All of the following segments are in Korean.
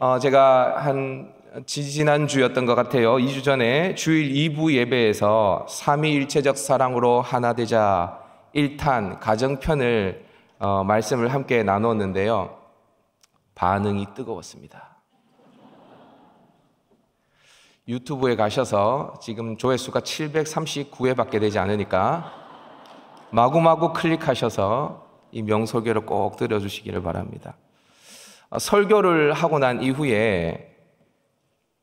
어, 제가 한 지지난주였던 것 같아요. 2주 전에 주일 2부 예배에서 삼위일체적 사랑으로 하나 되자 1탄 가정편을 어, 말씀을 함께 나눴는데요. 반응이 뜨거웠습니다. 유튜브에 가셔서 지금 조회수가 739회 밖에 되지 않으니까 마구마구 클릭하셔서 이 명소개를 꼭 들어주시기를 바랍니다. 설교를 하고 난 이후에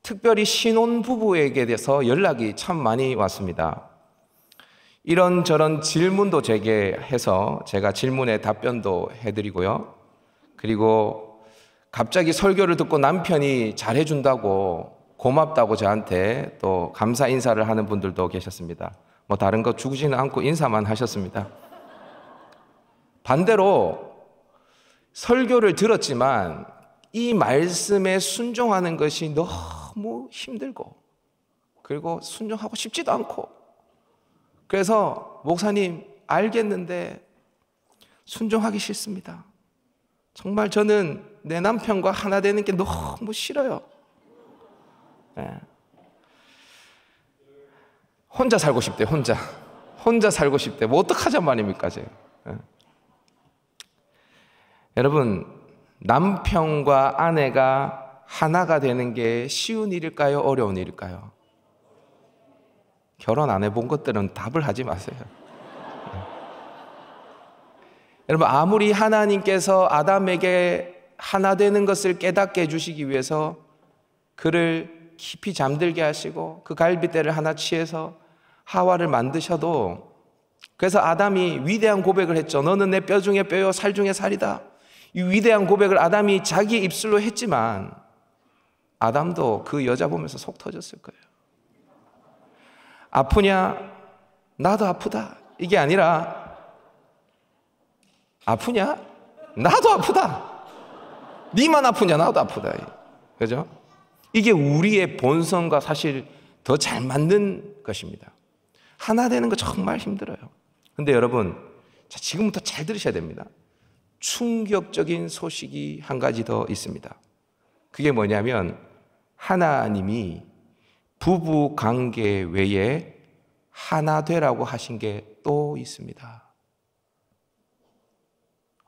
특별히 신혼부부에게 대해서 연락이 참 많이 왔습니다. 이런저런 질문도 제게 해서 제가 질문에 답변도 해드리고요. 그리고 갑자기 설교를 듣고 남편이 잘해준다고 고맙다고 저한테 또 감사 인사를 하는 분들도 계셨습니다. 뭐 다른 거 주지는 않고 인사만 하셨습니다. 반대로 설교를 들었지만 이 말씀에 순종하는 것이 너무 힘들고 그리고 순종하고 싶지도 않고 그래서 목사님 알겠는데 순종하기 싫습니다. 정말 저는 내 남편과 하나 되는 게 너무 싫어요. 네. 혼자 살고 싶대 혼자. 혼자 살고 싶대. 뭐 어떡하잔 말입니까, 제가. 네. 예. 여러분, 남편과 아내가 하나가 되는 게 쉬운 일일까요? 어려운 일일까요? 결혼 안 해본 것들은 답을 하지 마세요. 네. 여러분, 아무리 하나님께서 아담에게 하나 되는 것을 깨닫게 해주시기 위해서 그를 깊이 잠들게 하시고 그 갈비뼈를 하나 취해서 하와를 만드셔도 그래서 아담이 위대한 고백을 했죠. 너는 내 뼈 중에 뼈요, 살 중에 살이다. 이 위대한 고백을 아담이 자기의 입술로 했지만 아담도 그 여자 보면서 속 터졌을 거예요. 아프냐? 나도 아프다. 이게 아니라 아프냐? 나도 아프다. 니만 아프냐? 나도 아프다. 그죠? 이게 우리의 본성과 사실 더 잘 맞는 것입니다. 하나 되는 거 정말 힘들어요. 근데 여러분, 지금부터 잘 들으셔야 됩니다. 충격적인 소식이 한 가지 더 있습니다. 그게 뭐냐면 하나님이 부부 관계 외에 하나 되라고 하신 게 또 있습니다.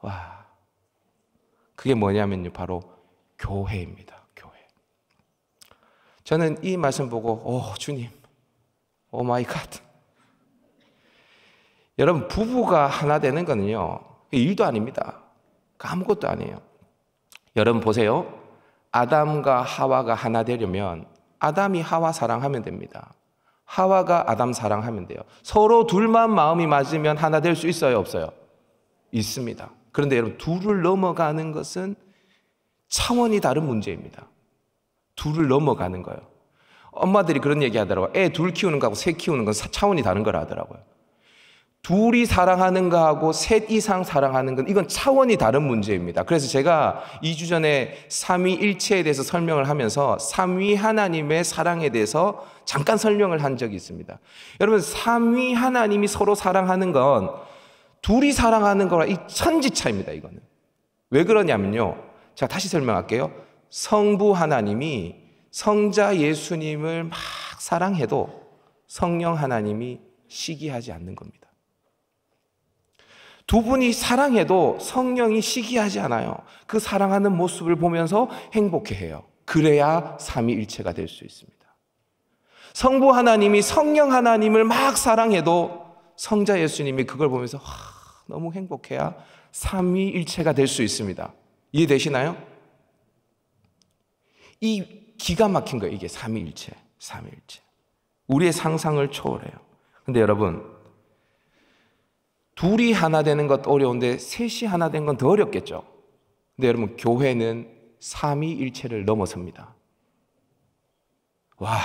와. 그게 뭐냐면요. 바로 교회입니다. 교회. 저는 이 말씀 보고 오, 어, 주님. 오 마이 갓. 여러분 부부가 하나 되는 거는요. 일도 아닙니다. 아무것도 아니에요. 여러분 보세요. 아담과 하와가 하나 되려면 아담이 하와 사랑하면 됩니다. 하와가 아담 사랑하면 돼요. 서로 둘만 마음이 맞으면 하나 될 수 있어요, 없어요? 있습니다. 그런데 여러분 둘을 넘어가는 것은 차원이 다른 문제입니다. 둘을 넘어가는 거예요. 엄마들이 그런 얘기 하더라고요. 애 둘 키우는 거하고 새 키우는 건 차원이 다른 거라 하더라고요. 둘이 사랑하는가 하고 셋 이상 사랑하는 건 이건 차원이 다른 문제입니다. 그래서 제가 2주 전에 삼위 일체에 대해서 설명을 하면서 삼위 하나님의 사랑에 대해서 잠깐 설명을 한 적이 있습니다. 여러분 삼위 하나님이 서로 사랑하는 건 둘이 사랑하는 거랑 이 천지 차입니다. 이거는 왜 그러냐면요. 제가 다시 설명할게요. 성부 하나님이 성자 예수님을 막 사랑해도 성령 하나님이 시기하지 않는 겁니다. 두 분이 사랑해도 성령이 시기하지 않아요. 그 사랑하는 모습을 보면서 행복해 해요. 그래야 삼위일체가 될 수 있습니다. 성부 하나님이 성령 하나님을 막 사랑해도 성자 예수님이 그걸 보면서 와, 너무 행복해야 삼위일체가 될 수 있습니다. 이해되시나요? 이 기가 막힌 거예요. 이게 삼위일체, 삼위일체. 우리의 상상을 초월해요. 근데 여러분, 둘이 하나 되는 것 어려운데 셋이 하나 된 건 더 어렵겠죠. 근데 여러분 교회는 삼위일체를 넘어섭니다. 와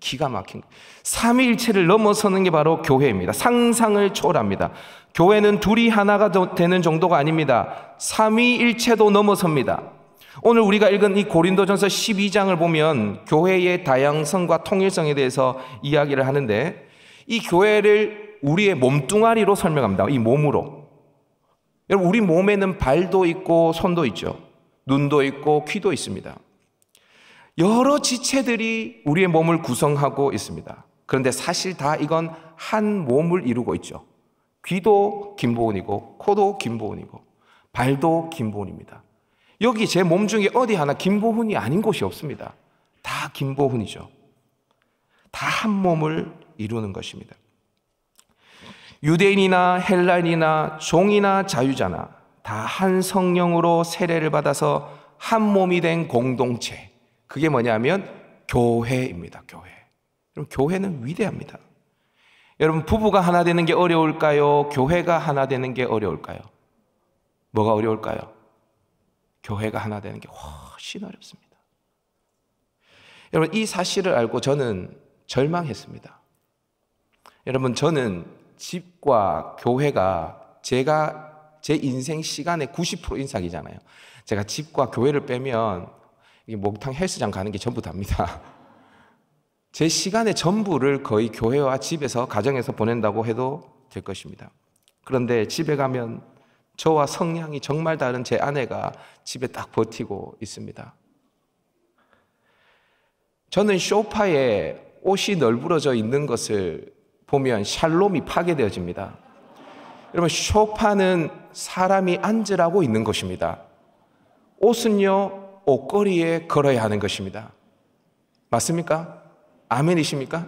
기가 막힌 삼위일체를 넘어서는 게 바로 교회입니다. 상상을 초월합니다. 교회는 둘이 하나가 되는 정도가 아닙니다. 삼위일체도 넘어섭니다. 오늘 우리가 읽은 이 고린도전서 12장을 보면 교회의 다양성과 통일성에 대해서 이야기를 하는데 이 교회를 우리의 몸뚱아리로 설명합니다. 이 몸으로. 여러분, 우리 몸에는 발도 있고 손도 있죠. 눈도 있고 귀도 있습니다. 여러 지체들이 우리의 몸을 구성하고 있습니다. 그런데 사실 다 이건 한 몸을 이루고 있죠. 귀도 김보은이고, 코도 김보은이고, 발도 김보은입니다. 여기 제 몸 중에 어디 하나 김보훈이 아닌 곳이 없습니다. 다 김보훈이죠. 다 한 몸을 이루는 것입니다. 유대인이나 헬라인이나 종이나 자유자나 다 한 성령으로 세례를 받아서 한 몸이 된 공동체. 그게 뭐냐면 교회입니다. 교회. 그럼 교회는 위대합니다. 여러분 부부가 하나 되는 게 어려울까요? 교회가 하나 되는 게 어려울까요? 뭐가 어려울까요? 교회가 하나 되는 게 훨씬 어렵습니다. 여러분 이 사실을 알고 저는 절망했습니다. 여러분 저는 집과 교회가 제가 제 인생 시간의 90%인상이잖아요 제가 집과 교회를 빼면 목욕탕 헬스장 가는 게 전부 답니다. 제 시간의 전부를 거의 교회와 집에서 가정에서 보낸다고 해도 될 것입니다. 그런데 집에 가면 저와 성향이 정말 다른 제 아내가 집에 딱 버티고 있습니다. 저는 쇼파에 옷이 널브러져 있는 것을 보면 샬롬이 파괴되어집니다. 여러분, 쇼파는 사람이 앉으라고 있는 것입니다. 옷은요, 옷걸이에 걸어야 하는 것입니다. 맞습니까? 아멘이십니까?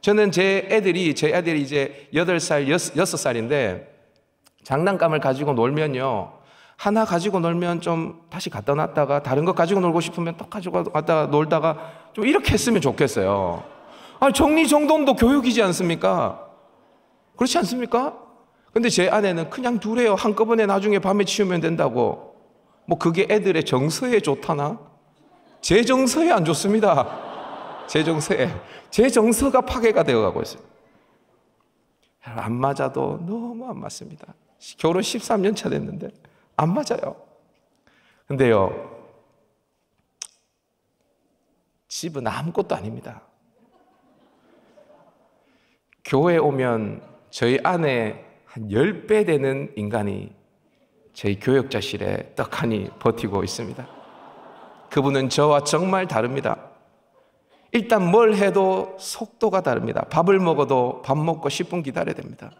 저는 제 애들이, 제 아들이 이제 8살, 6, 살인데 장난감을 가지고 놀면요. 하나 가지고 놀면 좀 다시 갖다 놨다가 다른 것 가지고 놀고 싶으면 또 가지고 갖다 놀다가 좀 이렇게 했으면 좋겠어요. 아, 정리정돈도 교육이지 않습니까? 그렇지 않습니까? 근데 제 아내는 그냥 두래요. 한꺼번에 나중에 밤에 치우면 된다고. 뭐 그게 애들의 정서에 좋다나? 제 정서에 안 좋습니다. 제 정서에. 제 정서가 파괴가 되어 가고 있어요. 안 맞아도 너무 안 맞습니다. 결혼 13년 차 됐는데 안 맞아요. 근데요. 집은 아무것도 아닙니다. 교회 오면 저희 안에 한 10배 되는 인간이 저희 교역자실에 떡하니 버티고 있습니다. 그분은 저와 정말 다릅니다. 일단 뭘 해도 속도가 다릅니다. 밥을 먹어도 밥 먹고 10분 기다려야 됩니다.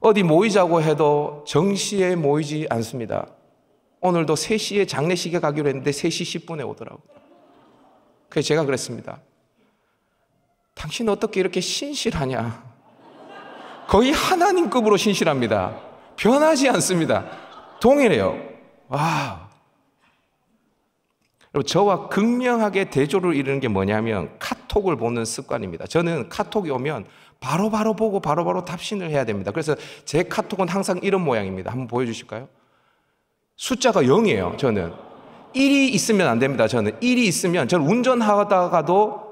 어디 모이자고 해도 정시에 모이지 않습니다. 오늘도 3시에 장례식에 가기로 했는데 3시 10분에 오더라고요. 그래서 제가 그랬습니다. 당신 어떻게 이렇게 신실하냐? 거의 하나님급으로 신실합니다. 변하지 않습니다. 동일해요. 와. 여러분, 저와 극명하게 대조를 이루는 게 뭐냐면 카톡을 보는 습관입니다. 저는 카톡이 오면 바로바로 바로 보고 바로바로 바로 답신을 해야 됩니다. 그래서 제 카톡은 항상 이런 모양입니다. 한번 보여주실까요? 숫자가 0이에요, 저는. 1이 있으면 안 됩니다, 저는. 1이 있으면, 저는 운전하다가도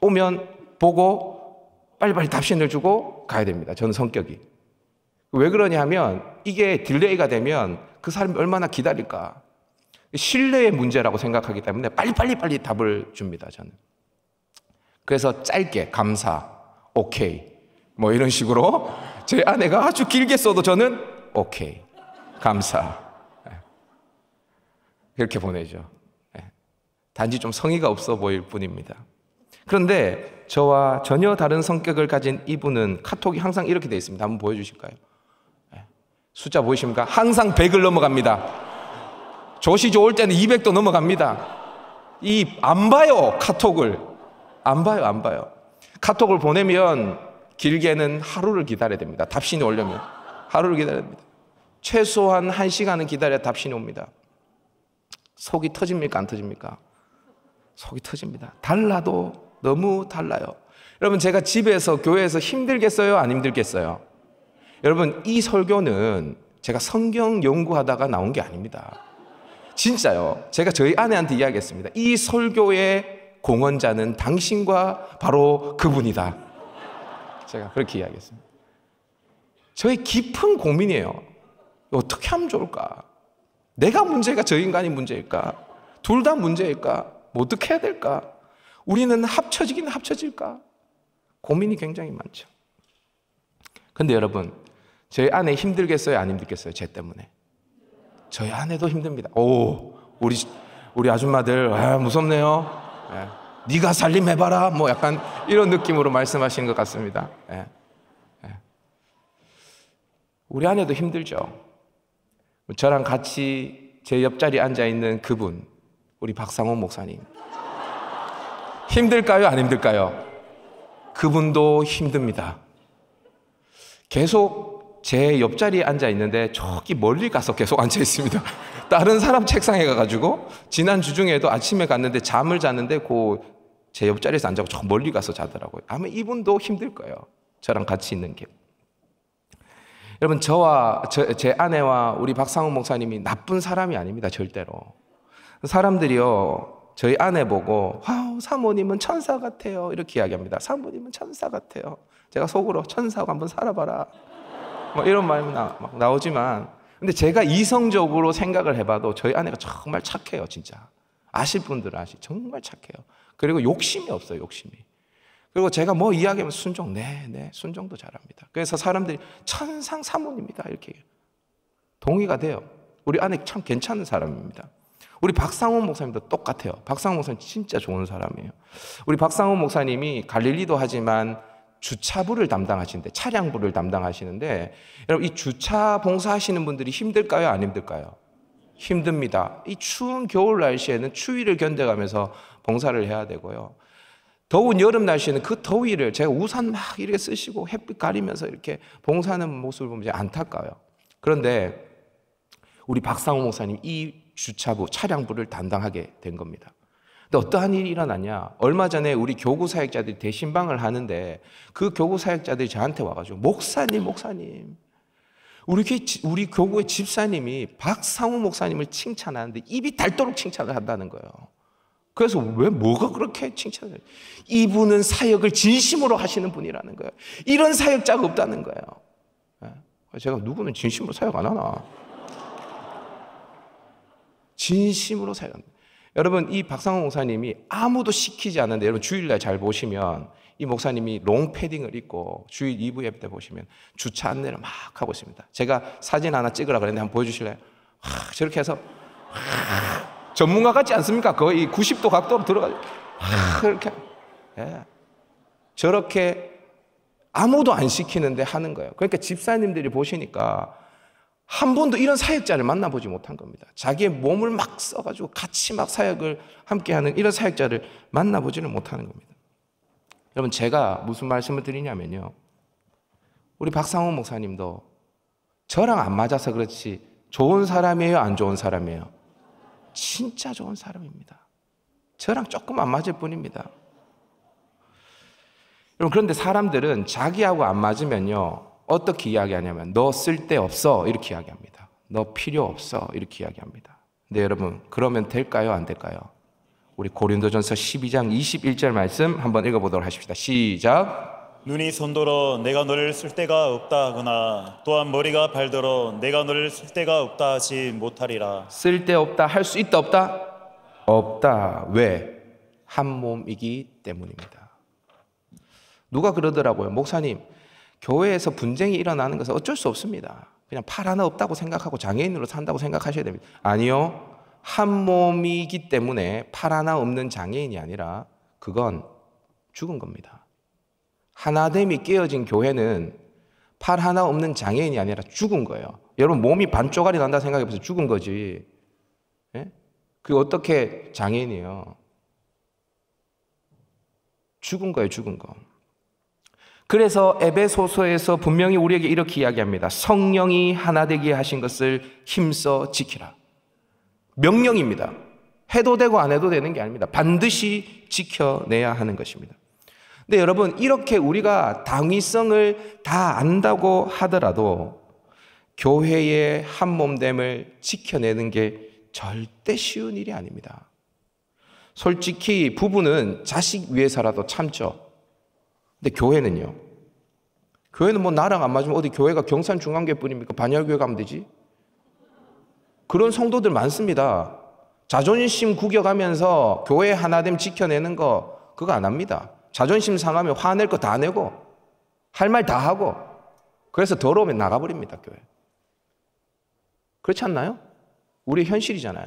오면 보고 빨리빨리 답신을 주고 가야 됩니다. 저는 성격이. 왜 그러냐면 이게 딜레이가 되면 그 사람이 얼마나 기다릴까. 신뢰의 문제라고 생각하기 때문에 빨리빨리 빨리 답을 줍니다. 저는. 그래서 짧게 감사, 오케이. 뭐 이런 식으로 제 아내가 아주 길게 써도 저는 오케이. 감사. 이렇게 예. 보내죠. 예. 단지 좀 성의가 없어 보일 뿐입니다. 그런데 저와 전혀 다른 성격을 가진 이분은 카톡이 항상 이렇게 되어 있습니다. 한번 보여주실까요? 예. 숫자 보이십니까? 항상 100을 넘어갑니다. 조시 좋을 때는 200도 넘어갑니다. 이 안 봐요 카톡을 안 봐요 안 봐요 카톡을 보내면 길게는 하루를 기다려야 됩니다. 답신이 오려면 하루를 기다려야 됩니다. 최소한 1시간은 기다려야 답신이 옵니다. 속이 터집니까 안 터집니까? 속이 터집니다. 달라도 너무 달라요. 여러분, 제가 집에서 교회에서 힘들겠어요? 안 힘들겠어요? 여러분, 이 설교는 제가 성경 연구하다가 나온 게 아닙니다. 진짜요. 제가 저희 아내한테 이야기했습니다. 이 설교의 공헌자는 당신과 바로 그분이다. 제가 그렇게 이야기했습니다. 저의 깊은 고민이에요. 어떻게 하면 좋을까? 내가 문제가 저 인간이 문제일까? 둘 다 문제일까? 뭐 어떻게 해야 될까? 우리는 합쳐지긴 합쳐질까? 고민이 굉장히 많죠. 근데 여러분, 저희 아내 힘들겠어요? 안 힘들겠어요? 제 때문에. 저희 아내도 힘듭니다. 오, 우리, 우리 아줌마들, 아, 무섭네요. 예. 네가 살림해봐라. 뭐 약간 이런 느낌으로 말씀하시것 같습니다. 예. 예. 우리 아내도 힘들죠. 저랑 같이 제 옆자리에 앉아 있는 그분, 우리 박상호 목사님. 힘들까요? 안 힘들까요? 그분도 힘듭니다. 계속 제 옆자리에 앉아 있는데 저기 멀리 가서 계속 앉아 있습니다. 다른 사람 책상에 가가지고 지난 주중에도 아침에 갔는데 잠을 자는데 그제 옆자리에서 안 자고 저 멀리 가서 자더라고요. 아마 이분도 힘들 거예요. 저랑 같이 있는 게. 여러분 저와 저, 제 아내와 우리 박상훈 목사님이 나쁜 사람이 아닙니다. 절대로. 사람들이요 저희 아내 보고 와 아, 사모님은 천사 같아요. 이렇게 이야기합니다. 사모님은 천사 같아요. 제가 속으로 천사하고 한번 살아봐라. 뭐 이런 말이 나, 막 나오지만 근데 제가 이성적으로 생각을 해봐도 저희 아내가 정말 착해요, 진짜. 아실 분들은 아시, 정말 착해요. 그리고 욕심이 없어요, 욕심이. 그리고 제가 뭐 이야기하면 순종, 네, 네, 순종도 잘합니다. 그래서 사람들이 천상 사모님이다, 이렇게 동의가 돼요. 우리 아내 참 괜찮은 사람입니다. 우리 박상훈 목사님도 똑같아요. 박상훈 목사님 진짜 좋은 사람이에요. 우리 박상훈 목사님이 갈릴리도 하지만 주차부를 담당하시는데 차량부를 담당하시는데 여러분 이 주차 봉사하시는 분들이 힘들까요? 안 힘들까요? 힘듭니다. 이 추운 겨울 날씨에는 추위를 견뎌가면서 봉사를 해야 되고요. 더운 여름 날씨에는 그 더위를 제가 우산 막 이렇게 쓰시고 햇빛 가리면서 이렇게 봉사하는 모습을 보면 안타까워요. 그런데 우리 박상호 목사님 이 주차부, 차량부를 담당하게 된 겁니다. 근데 어떠한 일이 일어났냐? 얼마 전에 우리 교구 사역자들이 대신방을 하는데 그 교구 사역자들이 저한테 와가지고 목사님, 목사님. 우리, 우리 교구의 집사님이 박상우 목사님을 칭찬하는데 입이 닳도록 칭찬을 한다는 거예요. 그래서 왜 뭐가 그렇게 칭찬을? 이분은 사역을 진심으로 하시는 분이라는 거예요. 이런 사역자가 없다는 거예요. 예. 제가 누구는 진심으로 사역 안 하나? 진심으로 사용합니다. 여러분 이 박상호 목사님이 아무도 시키지 않는데 여러분 주일날 잘 보시면 이 목사님이 롱 패딩을 입고 주일 2부 예배 때 보시면 주차 안내를 막 하고 있습니다. 제가 사진 하나 찍으라 그랬는데 한번 보여주실래요? 하, 저렇게 해서 하, 전문가 같지 않습니까? 거의 90도 각도로 들어가죠. 이렇게 예. 저렇게 아무도 안 시키는데 하는 거예요. 그러니까 집사님들이 보시니까 한 번도 이런 사역자를 만나보지 못한 겁니다. 자기의 몸을 막 써가지고 같이 막 사역을 함께 하는 이런 사역자를 만나보지는 못하는 겁니다. 여러분, 제가 무슨 말씀을 드리냐면요. 우리 박상훈 목사님도 저랑 안 맞아서 그렇지 좋은 사람이에요? 안 좋은 사람이에요? 진짜 좋은 사람입니다. 저랑 조금 안 맞을 뿐입니다. 여러분, 그런데 사람들은 자기하고 안 맞으면요. 어떻게 이야기하냐면 너 쓸데없어 이렇게 이야기합니다. 너 필요 없어 이렇게 이야기합니다. 근데 여러분 그러면 될까요 안 될까요? 우리 고린도전서 12장 21절 말씀 한번 읽어보도록 하십시다. 시작. 눈이 손들어 내가 너를 쓸 데가 없다 하거나 또한 머리가 발들어 내가 너를 쓸 데가 없다 하지 못하리라. 쓸데 없다 할 수 있다 없다 없다 왜한 몸이기 때문입니다. 누가 그러더라고요 목사님 교회에서 분쟁이 일어나는 것은 어쩔 수 없습니다. 그냥 팔 하나 없다고 생각하고 장애인으로 산다고 생각하셔야 됩니다. 아니요. 한 몸이기 때문에 팔 하나 없는 장애인이 아니라 그건 죽은 겁니다. 하나됨이 깨어진 교회는 팔 하나 없는 장애인이 아니라 죽은 거예요. 여러분 몸이 반쪽알이 난다 생각해 보세요. 죽은 거지. 예? 그 어떻게 장애인이에요? 죽은 거예요, 죽은 거. 그래서 에베소서에서 분명히 우리에게 이렇게 이야기합니다. 성령이 하나 되게 하신 것을 힘써 지키라. 명령입니다. 해도 되고 안 해도 되는 게 아닙니다. 반드시 지켜내야 하는 것입니다. 근데 여러분, 이렇게 우리가 당위성을 다 안다고 하더라도 교회의 한몸됨을 지켜내는 게 절대 쉬운 일이 아닙니다. 솔직히 부부는 자식 위해서라도 참죠. 근데 교회는요. 교회는 뭐 나랑 안 맞으면 어디 교회가 경산 중앙교회뿐입니까? 반열교회 가면 되지. 그런 성도들 많습니다. 자존심 구겨가면서 교회 하나됨 지켜내는 거 그거 안 합니다. 자존심 상하면 화낼 거 다 내고 할 말 다 하고 그래서 더러우면 나가버립니다 교회. 그렇지 않나요? 우리 현실이잖아요.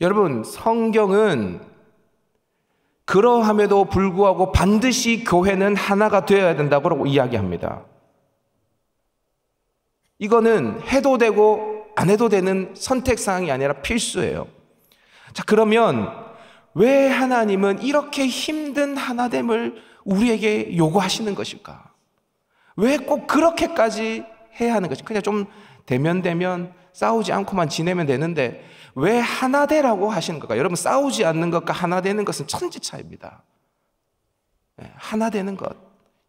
여러분 성경은 그러함에도 불구하고 반드시 교회는 하나가 되어야 된다고 이야기합니다. 이거는 해도 되고 안 해도 되는 선택사항이 아니라 필수예요. 자, 그러면 왜 하나님은 이렇게 힘든 하나됨을 우리에게 요구하시는 것일까? 왜 꼭 그렇게까지 해야 하는 것이 그냥 좀 대면대면 싸우지 않고만 지내면 되는데 왜 하나 되라고 하시는 걸까? 여러분 싸우지 않는 것과 하나 되는 것은 천지 차입니다. 예, 하나 되는 것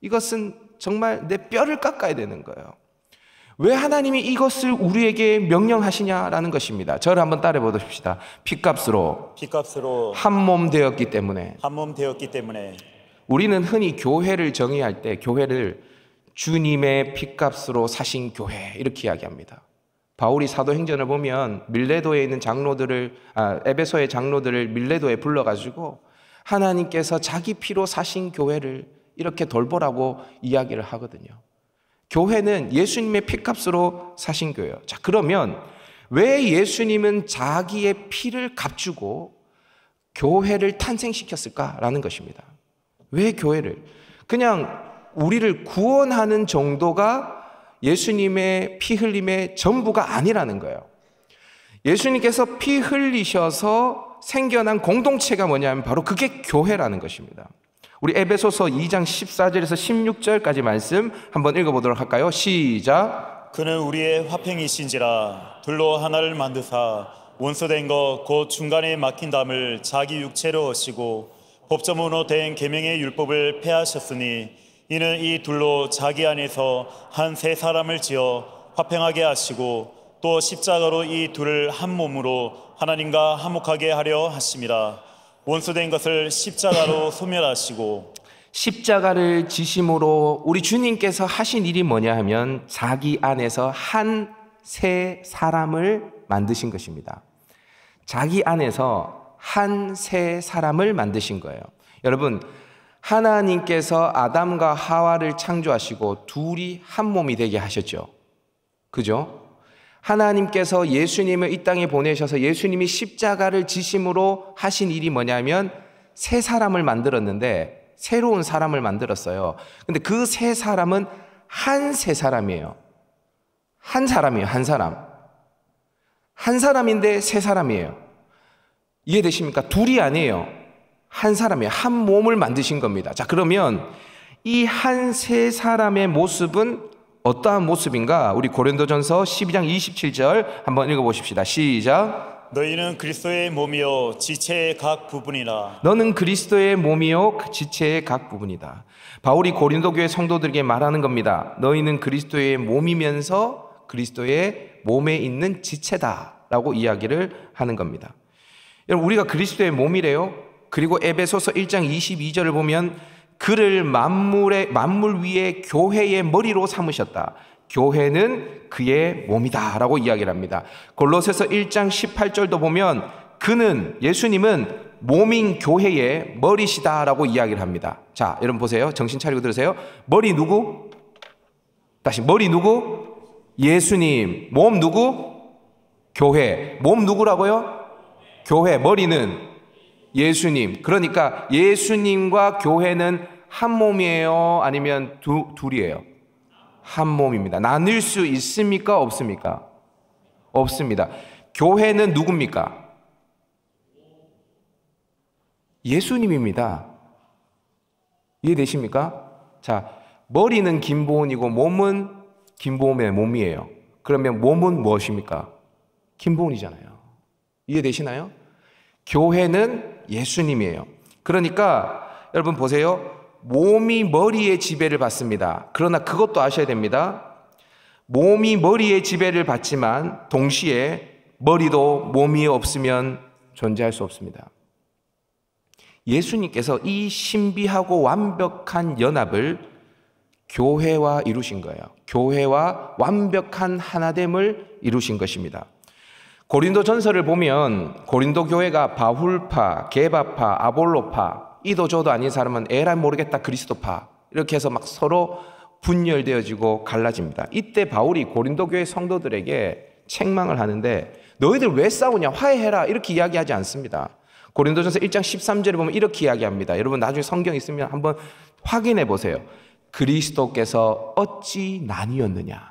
이것은 정말 내 뼈를 깎아야 되는 거예요. 왜 하나님이 이것을 우리에게 명령하시냐라는 것입니다. 저를 한번 따라 보십시다. 피값으로 피값으로 한 몸 되었기 때문에 한 몸 되었기 때문에 우리는 흔히 교회를 정의할 때 교회를 주님의 피값으로 사신 교회 이렇게 이야기합니다. 바울이 사도행전을 보면 밀레도에 있는 장로들을 아, 에베소의 장로들을 밀레도에 불러가지고 하나님께서 자기 피로 사신 교회를 이렇게 돌보라고 이야기를 하거든요. 교회는 예수님의 피값으로 사신 교회예요. 자 그러면 왜 예수님은 자기의 피를 값주고 교회를 탄생시켰을까라는 것입니다. 왜 교회를 그냥 우리를 구원하는 정도가 예수님의 피 흘림의 전부가 아니라는 거예요. 예수님께서 피 흘리셔서 생겨난 공동체가 뭐냐면 바로 그게 교회라는 것입니다. 우리 에베소서 2장 14절에서 16절까지 말씀 한번 읽어보도록 할까요? 시작. 그는 우리의 화평이신지라 둘로 하나를 만드사 원수된 것 곧 중간에 막힌 담을 자기 육체로 오시고 법조으로된 계명의 율법을 폐하셨으니 이는 이 둘로 자기 안에서 한 세 사람을 지어 화평하게 하시고 또 십자가로 이 둘을 한 몸으로 하나님과 화목하게 하려 하심이라 원수된 것을 십자가로 소멸하시고 십자가를 지심으로 우리 주님께서 하신 일이 뭐냐 하면 자기 안에서 한 세 사람을 만드신 것입니다. 자기 안에서 한 세 사람을 만드신 거예요. 여러분 하나님께서 아담과 하와를 창조하시고 둘이 한 몸이 되게 하셨죠. 그죠? 하나님께서 예수님을 이 땅에 보내셔서 예수님이 십자가를 지심으로 하신 일이 뭐냐면 새 사람을 만들었는데 새로운 사람을 만들었어요. 근데 그새 사람은 한새 사람이에요. 한 사람이에요. 한 사람. 한 사람인데 새 사람이에요. 이해되십니까? 둘이 아니에요. 한사람의한 몸을 만드신 겁니다. 자, 그러면 이 한 세 사람의 모습은 어떠한 모습인가? 우리 고린도전서 12장 27절 한번 읽어 보십시다. 시작. 너희는 그리스도의 몸이요 지체의 각 부분이라. 너는 그리스도의 몸이요 지체의 각 부분이다. 바울이 고린도 교회 성도들에게 말하는 겁니다. 너희는 그리스도의 몸이면서 그리스도의 몸에 있는 지체다라고 이야기를 하는 겁니다. 여러분 우리가 그리스도의 몸이래요. 그리고 에베소서 1장 22절을 보면 그를 만물의 만물 위에 교회의 머리로 삼으셨다. 교회는 그의 몸이다라고 이야기를 합니다. 골로새서 1장 18절도 보면 그는 예수님은 몸인 교회의 머리시다라고 이야기를 합니다. 자, 여러분 보세요. 정신 차리고 들으세요. 머리 누구? 다시 머리 누구? 예수님. 몸 누구? 교회. 몸 누구라고요? 교회. 머리는 예수님. 그러니까 예수님과 교회는 한 몸이에요? 아니면 두, 둘이에요? 한 몸입니다. 나눌 수 있습니까? 없습니까? 없습니다. 교회는 누굽니까? 예수님입니다. 이해되십니까? 자, 머리는 김보은이고 몸은 김보은의 몸이에요. 그러면 몸은 무엇입니까? 김보은이잖아요. 이해되시나요? 교회는 예수님이에요. 그러니까 여러분 보세요. 몸이 머리의 지배를 받습니다. 그러나 그것도 아셔야 됩니다. 몸이 머리의 지배를 받지만 동시에 머리도 몸이 없으면 존재할 수 없습니다. 예수님께서 이 신비하고 완벽한 연합을 교회와 이루신 거예요. 교회와 완벽한 하나됨을 이루신 것입니다. 고린도 전설을 보면 고린도 교회가 바울파, 게바파, 아볼로파, 이도저도 아닌 사람은 에라 모르겠다 그리스도파 이렇게 해서 막 서로 분열되어지고 갈라집니다. 이때 바울이 고린도 교회 성도들에게 책망을 하는데 너희들 왜 싸우냐 화해해라 이렇게 이야기하지 않습니다. 고린도전서 1장 13절에 보면 이렇게 이야기합니다. 여러분 나중에 성경 있으면 한번 확인해 보세요. 그리스도께서 어찌 나뉘었느냐.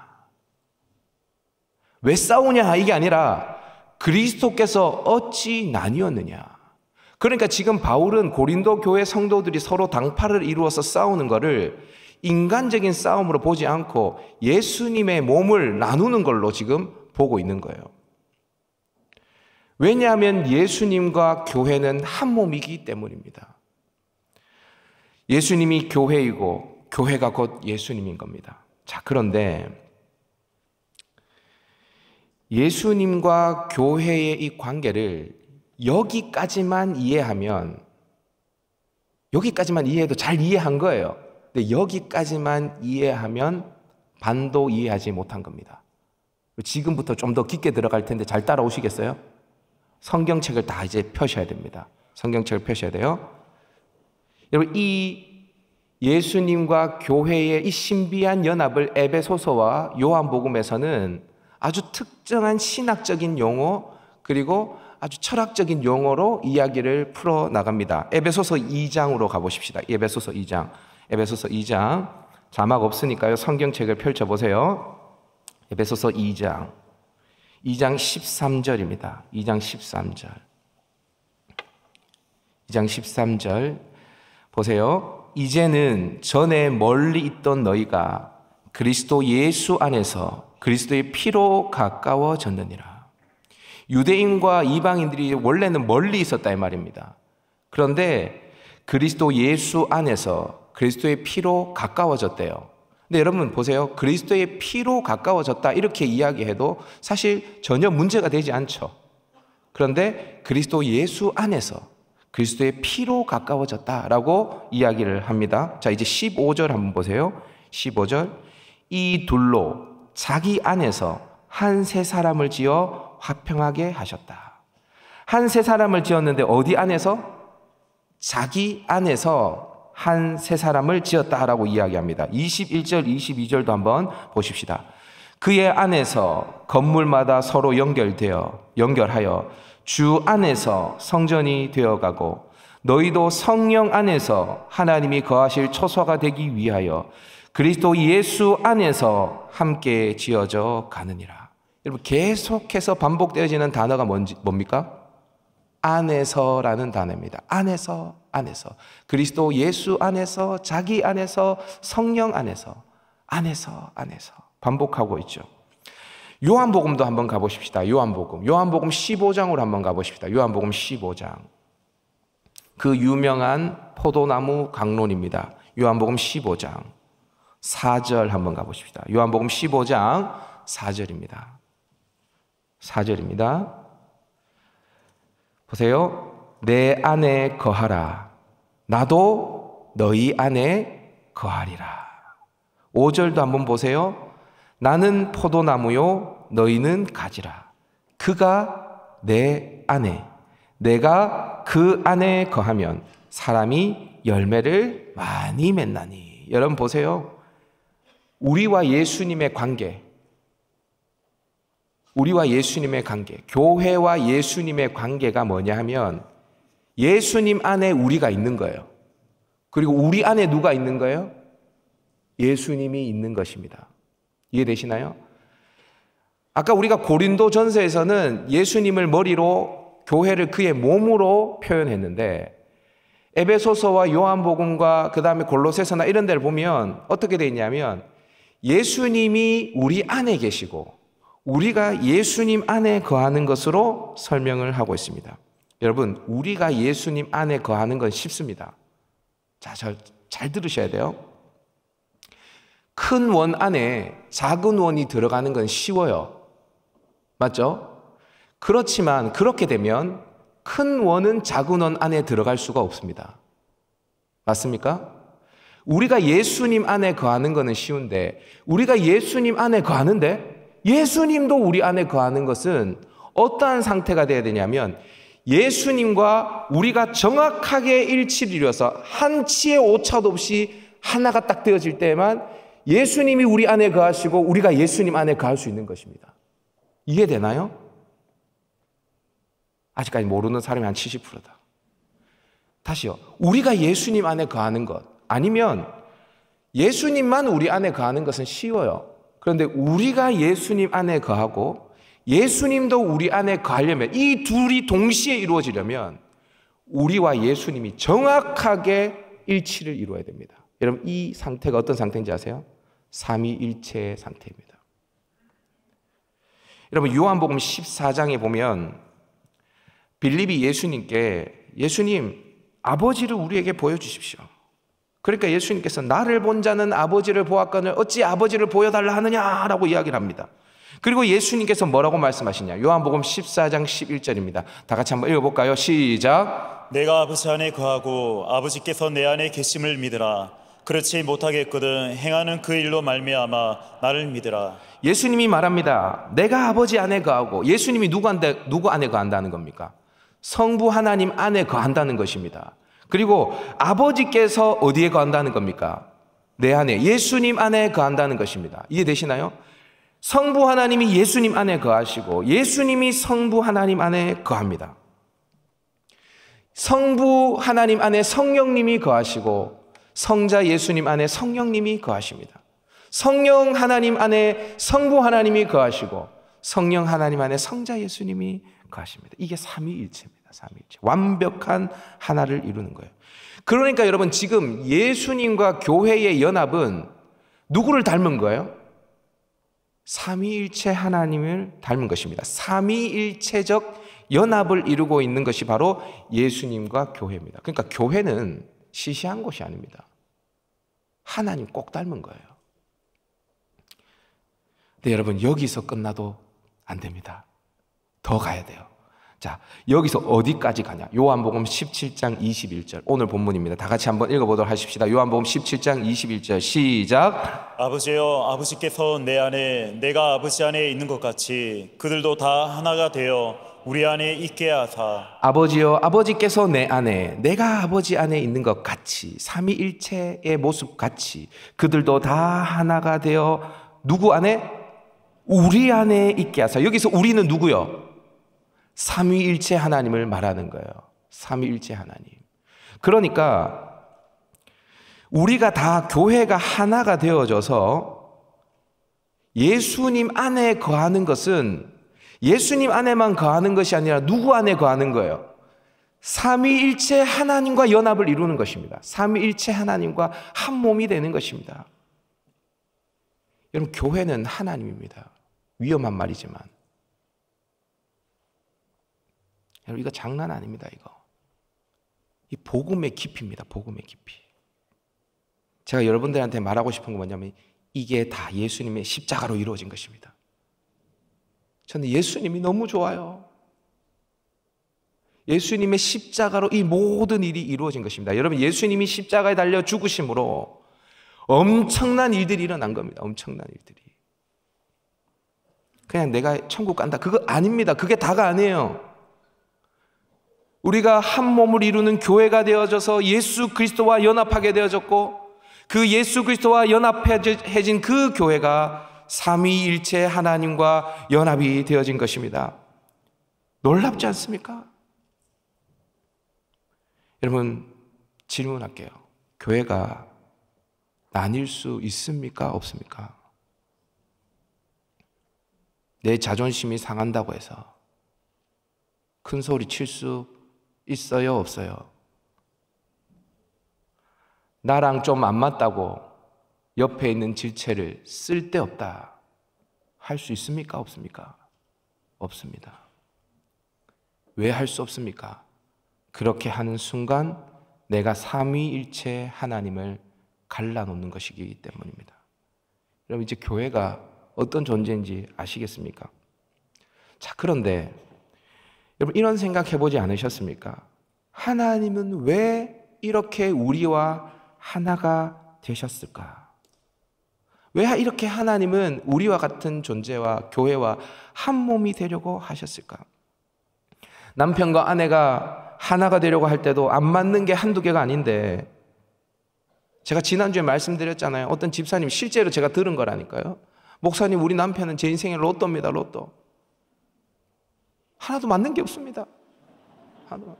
왜 싸우냐 이게 아니라 그리스도께서 어찌 나뉘었느냐. 그러니까 지금 바울은 고린도 교회 성도들이 서로 당파를 이루어서 싸우는 것을 인간적인 싸움으로 보지 않고 예수님의 몸을 나누는 걸로 지금 보고 있는 거예요. 왜냐하면 예수님과 교회는 한 몸이기 때문입니다. 예수님이 교회이고 교회가 곧 예수님인 겁니다. 자, 그런데 예수님과 교회의 이 관계를 여기까지만 이해하면 여기까지만 이해해도 잘 이해한 거예요. 근데 여기까지만 이해하면 반도 이해하지 못한 겁니다. 지금부터 좀 더 깊게 들어갈 텐데 잘 따라오시겠어요? 성경책을 다 이제 펴셔야 됩니다. 성경책을 펴셔야 돼요. 여러분, 이 예수님과 교회의 이 신비한 연합을 에베소서와 요한복음에서는 아주 특정한 신학적인 용어 그리고 아주 철학적인 용어로 이야기를 풀어 나갑니다. 에베소서 2장으로 가보십시다. 에베소서 2장. 에베소서 2장. 자막 없으니까요. 성경책을 펼쳐 보세요. 에베소서 2장. 2장 13절입니다. 2장 13절. 2장 13절. 보세요. 이제는 전에 멀리 있던 너희가 그리스도 예수 안에서 그리스도의 피로 가까워졌느니라. 유대인과 이방인들이 원래는 멀리 있었다 이 말입니다. 그런데 그리스도 예수 안에서 그리스도의 피로 가까워졌대요. 근데 여러분 보세요. 그리스도의 피로 가까워졌다 이렇게 이야기해도 사실 전혀 문제가 되지 않죠. 그런데 그리스도 예수 안에서 그리스도의 피로 가까워졌다라고 이야기를 합니다. 자, 이제 15절 한번 보세요. 15절. 이 둘로 자기 안에서 한 세 사람을 지어 화평하게 하셨다. 한 세 사람을 지었는데 어디 안에서? 자기 안에서 한 세 사람을 지었다라고 이야기합니다. 21절, 22절도 한번 보십시다. 그의 안에서 건물마다 서로 연결되어 연결하여 주 안에서 성전이 되어가고 너희도 성령 안에서 하나님이 거하실 처소가 되기 위하여 그리스도 예수 안에서 함께 지어져 가느니라. 여러분 계속해서 반복되어지는 단어가 뭔지 뭡니까? 안에서라는 단어입니다. 안에서 안에서 그리스도 예수 안에서 자기 안에서 성령 안에서 안에서 안에서 반복하고 있죠. 요한복음도 한번 가보십시다. 요한복음. 요한복음 15장으로 한번 가보십시다. 요한복음 15장. 그 유명한 포도나무 강론입니다. 요한복음 15장. 4절 한번 가보십시다. 요한복음 15장 4절입니다. 4절입니다. 보세요. 내 안에 거하라. 나도 너희 안에 거하리라. 5절도 한번 보세요. 나는 포도나무요, 너희는 가지라. 그가 내 안에, 내가 그 안에 거하면 사람이 열매를 많이 맺나니. 여러분 보세요. 우리와 예수님의 관계, 우리와 예수님의 관계, 교회와 예수님의 관계가 뭐냐 하면 예수님 안에 우리가 있는 거예요. 그리고 우리 안에 누가 있는 거예요? 예수님이 있는 것입니다. 이해되시나요? 아까 우리가 고린도 전서에서는 예수님을 머리로 교회를 그의 몸으로 표현했는데 에베소서와 요한복음과 그 다음에 골로세서나 이런 데를 보면 어떻게 되어 있냐면 예수님이 우리 안에 계시고 우리가 예수님 안에 거하는 것으로 설명을 하고 있습니다. 여러분, 우리가 예수님 안에 거하는 건 쉽습니다. 자, 잘, 잘 들으셔야 돼요. 큰 원 안에 작은 원이 들어가는 건 쉬워요. 맞죠? 그렇지만 그렇게 되면 큰 원은 작은 원 안에 들어갈 수가 없습니다. 맞습니까? 우리가 예수님 안에 거하는 것은 쉬운데 우리가 예수님 안에 거하는데 예수님도 우리 안에 거하는 것은 어떠한 상태가 되어야 되냐면 예수님과 우리가 정확하게 일치를 이뤄서 한 치의 오차도 없이 하나가 딱 되어질 때에만 예수님이 우리 안에 거하시고 우리가 예수님 안에 거할 수 있는 것입니다. 이해되나요? 아직까지 모르는 사람이 한 70%다. 다시요. 우리가 예수님 안에 거하는 것. 아니면 예수님만 우리 안에 거하는 것은 쉬워요. 그런데 우리가 예수님 안에 거하고 예수님도 우리 안에 거하려면 이 둘이 동시에 이루어지려면 우리와 예수님이 정확하게 일치를 이루어야 됩니다. 여러분 이 상태가 어떤 상태인지 아세요? 삼위일체의 상태입니다. 여러분 요한복음 14장에 보면 빌립이 예수님께 예수님 아버지를 우리에게 보여주십시오. 그러니까 예수님께서 나를 본 자는 아버지를 보았거늘 어찌 아버지를 보여달라 하느냐라고 이야기를 합니다. 그리고 예수님께서 뭐라고 말씀하시냐? 요한복음 14장 11절입니다. 다 같이 한번 읽어볼까요? 시작. 내가 아버지 안에 거하고 아버지께서 내 안에 계심을 믿으라. 그렇지 못하겠거든 행하는 그 일로 말미암아 나를 믿으라. 예수님이 말합니다. 내가 아버지 안에 거하고 예수님이 누구 안에 누구 안에 거한다는 겁니까? 성부 하나님 안에 거한다는 것입니다. 그리고 아버지께서 어디에 거한다는 겁니까? 내 안에, 예수님 안에 거한다는 것입니다. 이해되시나요? 성부 하나님이 예수님 안에 거하시고 예수님이 성부 하나님 안에 거합니다. 성부 하나님 안에 성령님이 거하시고 성자 예수님 안에 성령님이 거하십니다. 성령 하나님 안에 성부 하나님이 거하시고 성령 하나님 안에 성자 예수님이 거하십니다. 이게 삼위일체입니다. 삼일체. 완벽한 하나를 이루는 거예요. 그러니까 여러분 지금 예수님과 교회의 연합은 누구를 닮은 거예요? 삼위일체 하나님을 닮은 것입니다. 삼위일체적 연합을 이루고 있는 것이 바로 예수님과 교회입니다. 그러니까 교회는 시시한 곳이 아닙니다. 하나님 꼭 닮은 거예요. 근데 여러분 여기서 끝나도 안 됩니다. 더 가야 돼요. 자, 여기서 어디까지 가냐? 요한복음 17장 21절. 오늘 본문입니다. 다 같이 한번 읽어보도록 하십시다. 요한복음 17장 21절. 시작. 아버지여, 아버지께서 내 안에, 내가 아버지 안에 있는 것 같이 그들도 다 하나가 되어 우리 안에 있게 하사. 아버지여, 아버지께서 내 안에, 내가 아버지 안에 있는 것 같이 삼위일체의 모습 같이 그들도 다 하나가 되어 누구 안에? 우리 안에 있게 하사. 여기서 우리는 누구요? 삼위일체 하나님을 말하는 거예요. 삼위일체 하나님. 그러니까 우리가 다 교회가 하나가 되어져서 예수님 안에 거하는 것은 예수님 안에만 거하는 것이 아니라 누구 안에 거하는 거예요? 삼위일체 하나님과 연합을 이루는 것입니다. 삼위일체 하나님과 한 몸이 되는 것입니다. 여러분 교회는 하나님입니다. 위험한 말이지만 여러분 이거 장난 아닙니다. 이거 이 복음의 깊이입니다. 복음의 깊이. 제가 여러분들한테 말하고 싶은 건 뭐냐면 이게 다 예수님의 십자가로 이루어진 것입니다. 저는 예수님이 너무 좋아요. 예수님의 십자가로 이 모든 일이 이루어진 것입니다. 여러분, 예수님이 십자가에 달려 죽으심으로 엄청난 일들이 일어난 겁니다. 엄청난 일들이. 그냥 내가 천국 간다. 그거 아닙니다. 그게 다가 아니에요. 우리가 한 몸을 이루는 교회가 되어져서 예수 그리스도와 연합하게 되어졌고 그 예수 그리스도와 연합해진 그 교회가 삼위일체 하나님과 연합이 되어진 것입니다. 놀랍지 않습니까? 여러분 질문할게요. 교회가 나뉠 수 있습니까? 없습니까? 내 자존심이 상한다고 해서 큰 소리 칠수 있어요, 없어요? 나랑 좀 안 맞다고 옆에 있는 지체를 쓸데없다 할 수 있습니까? 없습니까? 없습니다. 왜 할 수 없습니까? 그렇게 하는 순간 내가 삼위일체 하나님을 갈라놓는 것이기 때문입니다. 그럼 이제 교회가 어떤 존재인지 아시겠습니까? 자, 그런데 여러분, 이런 생각 해보지 않으셨습니까? 하나님은 왜 이렇게 우리와 하나가 되셨을까? 왜 이렇게 하나님은 우리와 같은 존재와 교회와 한 몸이 되려고 하셨을까? 남편과 아내가 하나가 되려고 할 때도 안 맞는 게 한두 개가 아닌데, 제가 지난주에 말씀드렸잖아요. 어떤 집사님, 실제로 제가 들은 거라니까요. 목사님, 우리 남편은 제 인생의 로또입니다, 로또. 하나도 맞는 게 없습니다. 하나도,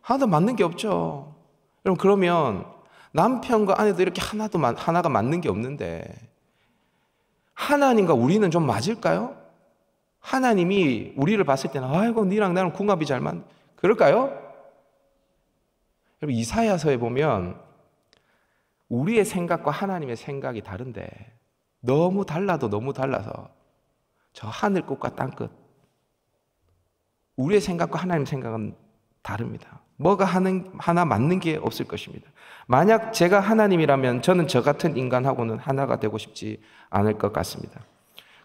하나도 맞는 게 없죠. 그럼 그러면 남편과 아내도 이렇게 하나도 하나가 맞는 게 없는데 하나님과 우리는 좀 맞을까요? 하나님이 우리를 봤을 때는 아이고 니랑 나랑 궁합이 잘 맞. 그럴까요? 여러분 이사야서에 보면 우리의 생각과 하나님의 생각이 다른데 너무 달라도 너무 달라서 저 하늘 끝과 땅 끝. 우리의 생각과 하나님 생각은 다릅니다. 뭐가 하는, 하나 맞는 게 없을 것입니다. 만약 제가 하나님이라면 저는 저 같은 인간하고는 하나가 되고 싶지 않을 것 같습니다.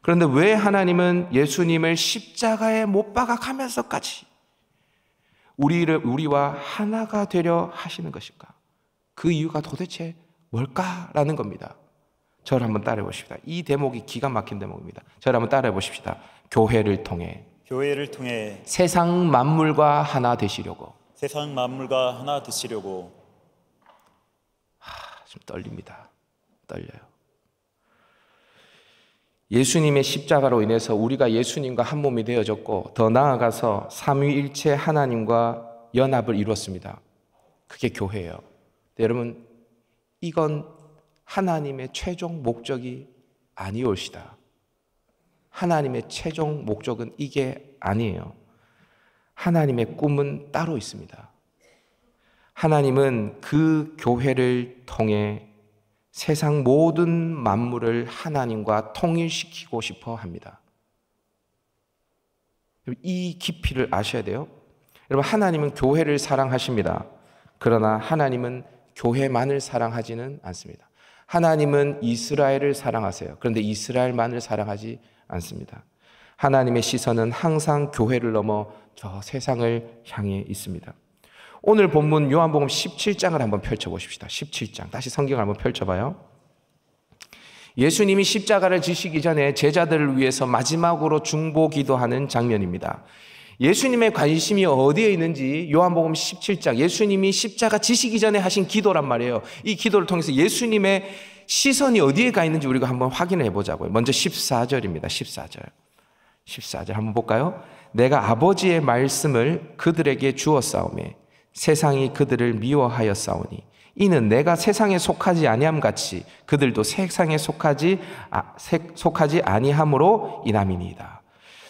그런데 왜 하나님은 예수님을 십자가에 못 박아 가면서까지 우리를, 우리와 하나가 되려 하시는 것일까? 그 이유가 도대체 뭘까라는 겁니다. 저를 한번 따라해 봅시다. 이 대목이 기가 막힌 대목입니다. 저를 한번 따라해 보십시다. 교회를 통해 교회를 통해 세상 만물과 하나 되시려고 세상 만물과 하나 되시려고 하, 좀 떨립니다. 떨려요. 예수님의 십자가로 인해서 우리가 예수님과 한 몸이 되어졌고 더 나아가서 삼위일체 하나님과 연합을 이루었습니다. 그게 교회예요. 네, 여러분 이건 하나님의 최종 목적이 아니올시다. 하나님의 최종 목적은 이게 아니에요. 하나님의 꿈은 따로 있습니다. 하나님은 그 교회를 통해 세상 모든 만물을 하나님과 통일시키고 싶어 합니다. 이 깊이를 아셔야 돼요. 여러분, 하나님은 교회를 사랑하십니다. 그러나 하나님은 교회만을 사랑하지는 않습니다. 하나님은 이스라엘을 사랑하세요. 그런데 이스라엘만을 사랑하지 않습니다. 하나님의 시선은 항상 교회를 넘어 저 세상을 향해 있습니다. 오늘 본문 요한복음 17장을 한번 펼쳐보십시다. 17장. 다시 성경을 한번 펼쳐봐요. 예수님이 십자가를 지시기 전에 제자들을 위해서 마지막으로 중보 기도하는 장면입니다. 예수님의 관심이 어디에 있는지 요한복음 17장 예수님이 십자가 지시기 전에 하신 기도란 말이에요. 이 기도를 통해서 예수님의 시선이 어디에 가 있는지 우리가 한번 확인해 보자고요. 먼저 14절입니다. 14절. 14절 한번 볼까요? 내가 아버지의 말씀을 그들에게 주었사오매 세상이 그들을 미워하였사오니 이는 내가 세상에 속하지 아니함 같이 그들도 세상에 속하지 아, 세, 속하지 아니함으로 이남이니이다.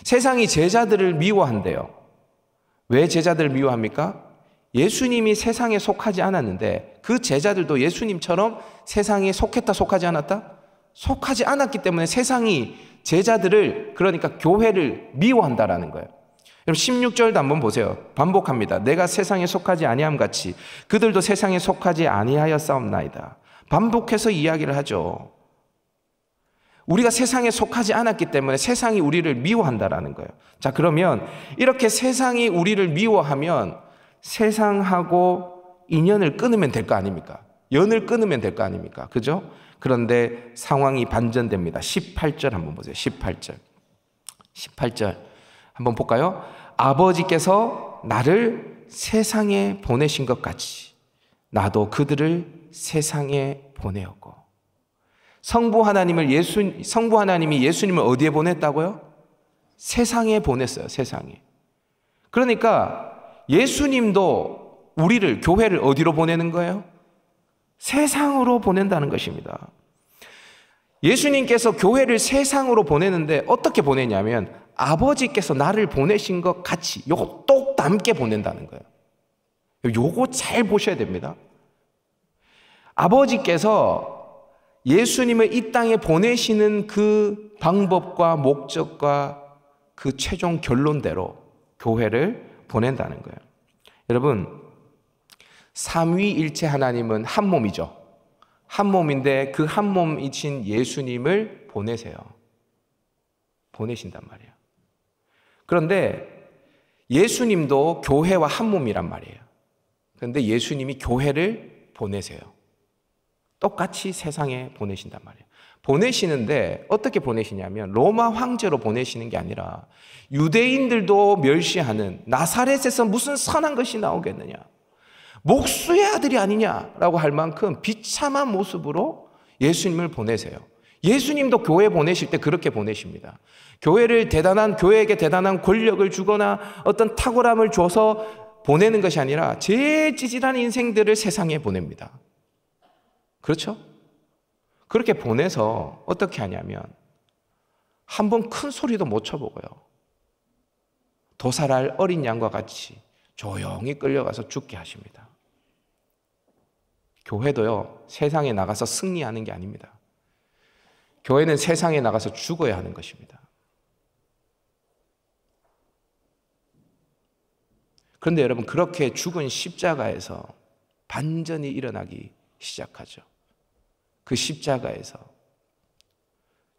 세상이 제자들을 미워한대요. 왜 제자들을 미워합니까? 예수님이 세상에 속하지 않았는데 그 제자들도 예수님처럼 세상에 속했다 속하지 않았다? 속하지 않았기 때문에 세상이 제자들을 그러니까 교회를 미워한다라는 거예요. 여러분 16절도 한번 보세요. 반복합니다. 내가 세상에 속하지 아니함 같이 그들도 세상에 속하지 아니하였사옵나이다. 반복해서 이야기를 하죠. 우리가 세상에 속하지 않았기 때문에 세상이 우리를 미워한다라는 거예요. 자, 그러면 이렇게 세상이 우리를 미워하면 세상하고 인연을 끊으면 될 거 아닙니까? 연을 끊으면 될 거 아닙니까? 그죠? 그런데 상황이 반전됩니다. 18절 한번 보세요. 18절. 18절. 한번 볼까요? 아버지께서 나를 세상에 보내신 것 같이 나도 그들을 세상에 보내었고 성부 하나님을 예수 성부 하나님이 예수님을 어디에 보냈다고요? 세상에 보냈어요. 세상에. 그러니까 예수님도 우리를 교회를 어디로 보내는 거예요? 세상으로 보낸다는 것입니다. 예수님께서 교회를 세상으로 보내는데 어떻게 보내냐면 아버지께서 나를 보내신 것 같이 요거 똑 닮게 보낸다는 거예요. 요거 잘 보셔야 됩니다. 아버지께서 예수님을 이 땅에 보내시는 그 방법과 목적과 그 최종 결론대로 교회를 보낸다는 거예요. 여러분, 삼위일체 하나님은 한 몸이죠. 한 몸인데 그 한 몸이신 예수님을 보내세요. 보내신단 말이에요. 그런데 예수님도 교회와 한 몸이란 말이에요. 그런데 예수님이 교회를 보내세요. 똑같이 세상에 보내신단 말이에요. 보내시는데 어떻게 보내시냐면 로마 황제로 보내시는 게 아니라 유대인들도 멸시하는 나사렛에서 무슨 선한 것이 나오겠느냐. 목수의 아들이 아니냐라고 할 만큼 비참한 모습으로 예수님을 보내세요. 예수님도 교회 보내실 때 그렇게 보내십니다. 교회를 대단한, 교회에게 대단한 권력을 주거나 어떤 탁월함을 줘서 보내는 것이 아니라 제일 찌질한 인생들을 세상에 보냅니다. 그렇죠? 그렇게 보내서 어떻게 하냐면 한번 큰 소리도 못 쳐보고요. 도살할 어린 양과 같이 조용히 끌려가서 죽게 하십니다. 교회도요, 세상에 나가서 승리하는 게 아닙니다. 교회는 세상에 나가서 죽어야 하는 것입니다. 그런데 여러분, 그렇게 죽은 십자가에서 반전이 일어나기 시작하죠. 그 십자가에서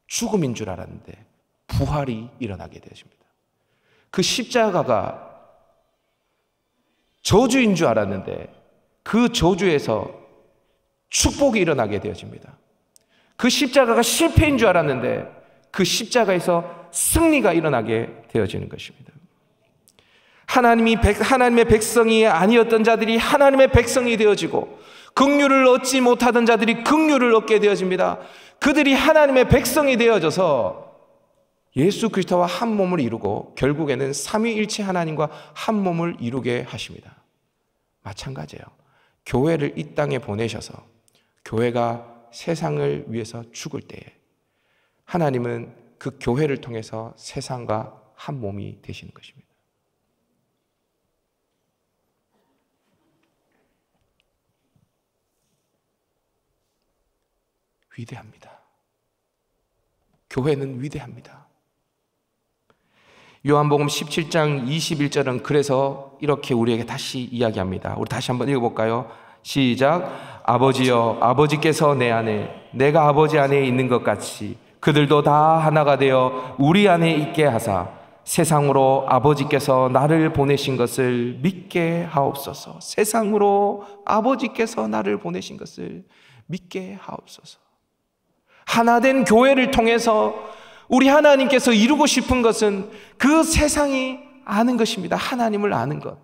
죽음인 줄 알았는데 부활이 일어나게 되십니다. 그 십자가가 저주인 줄 알았는데 그 저주에서 축복이 일어나게 되어집니다. 그 십자가가 실패인 줄 알았는데 그 십자가에서 승리가 일어나게 되어지는 것입니다. 하나님이 백, 하나님의 백성이 아니었던 자들이 하나님의 백성이 되어지고 긍휼을 얻지 못하던 자들이 긍휼을 얻게 되어집니다. 그들이 하나님의 백성이 되어져서 예수 그리스도와 한 몸을 이루고 결국에는 삼위일체 하나님과 한 몸을 이루게 하십니다. 마찬가지예요. 교회를 이 땅에 보내셔서 교회가 세상을 위해서 죽을 때에 하나님은 그 교회를 통해서 세상과 한 몸이 되시는 것입니다. 위대합니다. 교회는 위대합니다. 요한복음 17장 21절은 그래서 이렇게 우리에게 다시 이야기합니다. 우리 다시 한번 읽어볼까요? 시작. 아버지여, 아버지께서 내 안에, 내가 아버지 안에 있는 것 같이 그들도 다 하나가 되어 우리 안에 있게 하사 세상으로 아버지께서 나를 보내신 것을 믿게 하옵소서. 세상으로 아버지께서 나를 보내신 것을 믿게 하옵소서. 하나된 교회를 통해서 우리 하나님께서 이루고 싶은 것은 그 세상이 아는 것입니다. 하나님을 아는 것.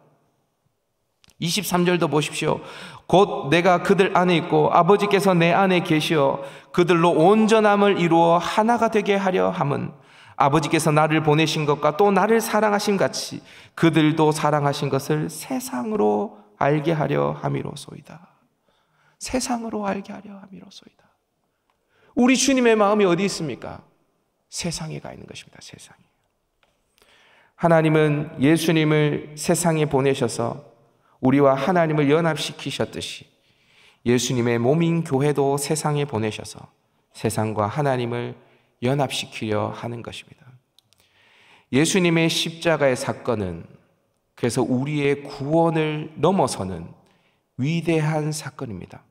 23절도 보십시오. 곧 내가 그들 안에 있고 아버지께서 내 안에 계시어 그들로 온전함을 이루어 하나가 되게 하려 함은 아버지께서 나를 보내신 것과 또 나를 사랑하심 같이 그들도 사랑하신 것을 세상으로 알게 하려 함이로소이다. 세상으로 알게 하려 함이로소이다. 우리 주님의 마음이 어디 있습니까? 세상에 가 있는 것입니다. 세상에. 하나님은 예수님을 세상에 보내셔서 우리와 하나님을 연합시키셨듯이 예수님의 몸인 교회도 세상에 보내셔서 세상과 하나님을 연합시키려 하는 것입니다. 예수님의 십자가의 사건은 그래서 우리의 구원을 넘어서는 위대한 사건입니다.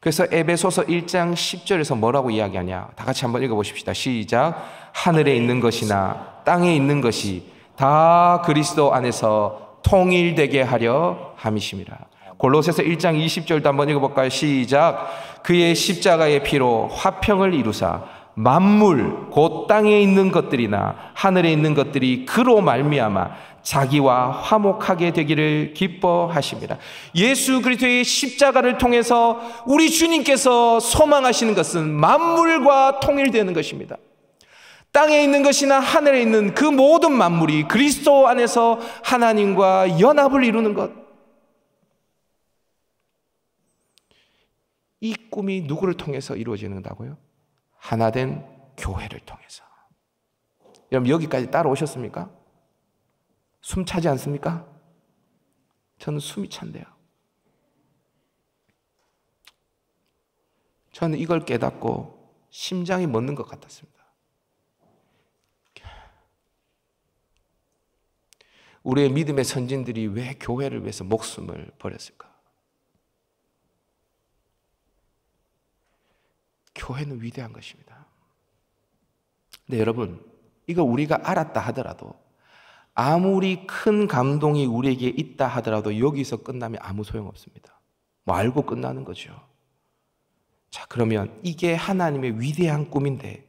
그래서 에베소서 1장 10절에서 뭐라고 이야기하냐? 다 같이 한번 읽어보십시다. 시작. 하늘에 있는 것이나 땅에 있는 것이 다 그리스도 안에서 통일되게 하려 함이십니다. 골로새서 1장 20절도 한번 읽어볼까요? 시작. 그의 십자가의 피로 화평을 이루사 만물 곧 땅에 있는 것들이나 하늘에 있는 것들이 그로 말미암아 자기와 화목하게 되기를 기뻐하십니다. 예수 그리스도의 십자가를 통해서 우리 주님께서 소망하시는 것은 만물과 통일되는 것입니다. 땅에 있는 것이나 하늘에 있는 그 모든 만물이 그리스도 안에서 하나님과 연합을 이루는 것. 이 꿈이 누구를 통해서 이루어지는다고요? 하나된 교회를 통해서. 여러분, 여기까지 따로오셨습니까숨 차지 않습니까? 저는 숨이 찬대요. 저는 이걸 깨닫고 심장이 멎는 것 같았습니다. 우리의 믿음의 선진들이 왜 교회를 위해서 목숨을 버렸을까? 교회는 위대한 것입니다. 근데 여러분, 이거 우리가 알았다 하더라도 아무리 큰 감동이 우리에게 있다 하더라도 여기서 끝나면 아무 소용없습니다. 뭐 알고 끝나는 거죠. 자, 그러면 이게 하나님의 위대한 꿈인데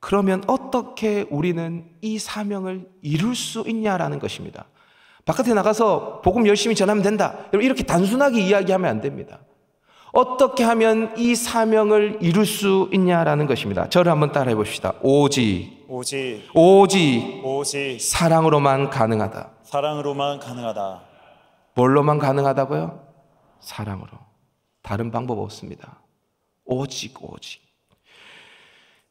그러면 어떻게 우리는 이 사명을 이룰 수 있냐라는 것입니다. 바깥에 나가서 복음 열심히 전하면 된다. 이렇게 단순하게 이야기하면 안 됩니다. 어떻게 하면 이 사명을 이룰 수 있냐라는 것입니다. 저를 한번 따라해 봅시다. 오직 오직 오직 오직 사랑으로만 가능하다. 사랑으로만 가능하다. 뭘로만 가능하다고요? 사랑으로. 다른 방법 없습니다. 오직 오직